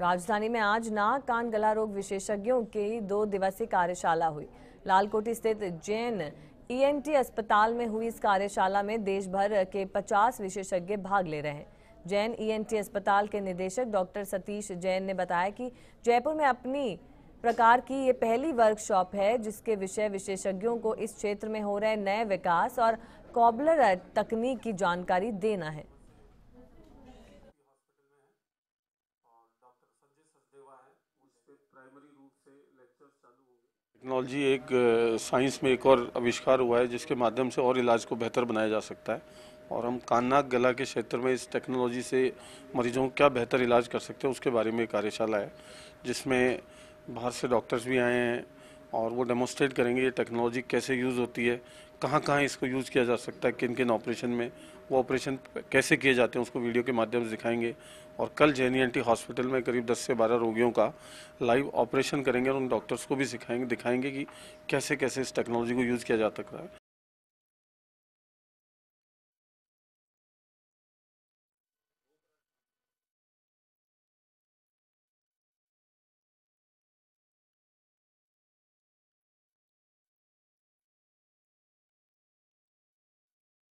राजधानी में आज नाक कान गला रोग विशेषज्ञों की दो दिवसीय कार्यशाला हुई लालकोटी स्थित जैन ईएनटी e अस्पताल में हुई इस कार्यशाला में देश भर के 50 विशेषज्ञ भाग ले रहे हैं जैन ईएनटी e अस्पताल के निदेशक डॉक्टर सतीश जैन ने बताया कि जयपुर में अपनी प्रकार की ये पहली वर्कशॉप है जिसके विषय विशेषज्ञों को इस क्षेत्र में हो रहे नए विकास और कॉबलर तकनीक की जानकारी देना है टेक्नोलॉजी एक साइंस में एक और आविष्कार हुआ है जिसके माध्यम से और इलाज को बेहतर बनाया जा सकता है और हम कान नाक गला के क्षेत्र में इस टेक्नोलॉजी से मरीजों का क्या बेहतर इलाज कर सकते हैं उसके बारे में कार्यशाला है जिसमें बाहर से डॉक्टर्स भी आए हैं और वो डेमोस्ट्रेट करेंगे ये टेक्नोलॉजी कैसे यूज़ होती है कहाँ कहाँ इसको यूज़ किया जा सकता है किन किन ऑपरेशन में वो ऑपरेशन कैसे किए जाते हैं उसको वीडियो के माध्यम से दिखाएंगे और कल जे हॉस्पिटल e में करीब 10 से 12 रोगियों का लाइव ऑपरेशन करेंगे और उन डॉक्टर्स को भी सिखाएंगे दिखाएंगे कि कैसे कैसे इस टेक्नोलॉजी को यूज़ किया जा सकता है